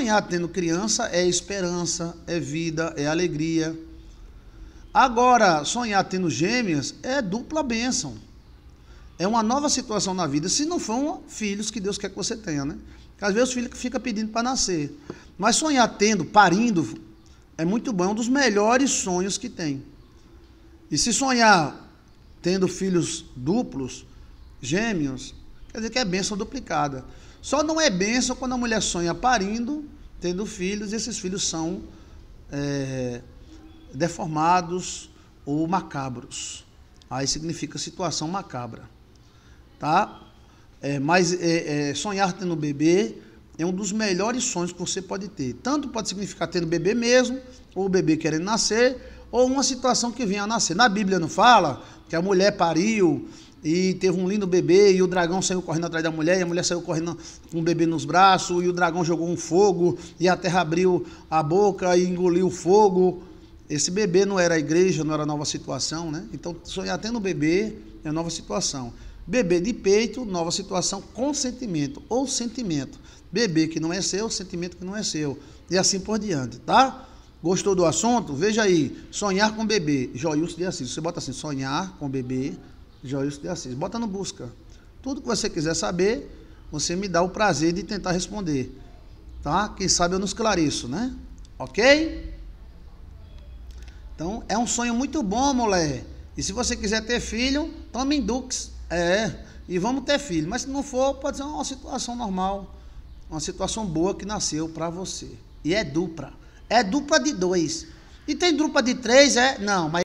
Sonhar tendo criança é esperança, é vida, é alegria. Agora, sonhar tendo gêmeas é dupla bênção. É uma nova situação na vida, se não for filhos que Deus quer que você tenha, né? Porque às vezes o filho fica pedindo para nascer. Mas sonhar tendo, parindo, é muito bom, é um dos melhores sonhos que tem. E se sonhar tendo filhos duplos, gêmeos, Quer dizer que é bênção duplicada. Só não é bênção quando a mulher sonha parindo, tendo filhos, e esses filhos são é, deformados ou macabros. Aí significa situação macabra. Tá? É, mas é, é, sonhar tendo bebê é um dos melhores sonhos que você pode ter. Tanto pode significar tendo bebê mesmo, ou o bebê querendo nascer, ou uma situação que venha a nascer. Na Bíblia não fala que a mulher pariu e teve um lindo bebê e o dragão saiu correndo atrás da mulher e a mulher saiu correndo com o bebê nos braços e o dragão jogou um fogo e a terra abriu a boca e engoliu o fogo. Esse bebê não era a igreja, não era a nova situação, né? Então sonhar tendo bebê é nova situação. Bebê de peito, nova situação, consentimento ou sentimento. Bebê que não é seu, sentimento que não é seu. E assim por diante, tá? Gostou do assunto? Veja aí, sonhar com bebê, Joilson de Assis. Você bota assim, sonhar com bebê, Joilson de Assis. Bota no busca. Tudo que você quiser saber, você me dá o prazer de tentar responder. Tá? Quem sabe eu nos clareço, né? Ok? Então, é um sonho muito bom, mulher. E se você quiser ter filho, tome Indux. É, e vamos ter filho. Mas se não for, pode ser uma situação normal. Uma situação boa que nasceu para você. E é dupla. É dupla de dois. E tem dupla de três, é? Não, mas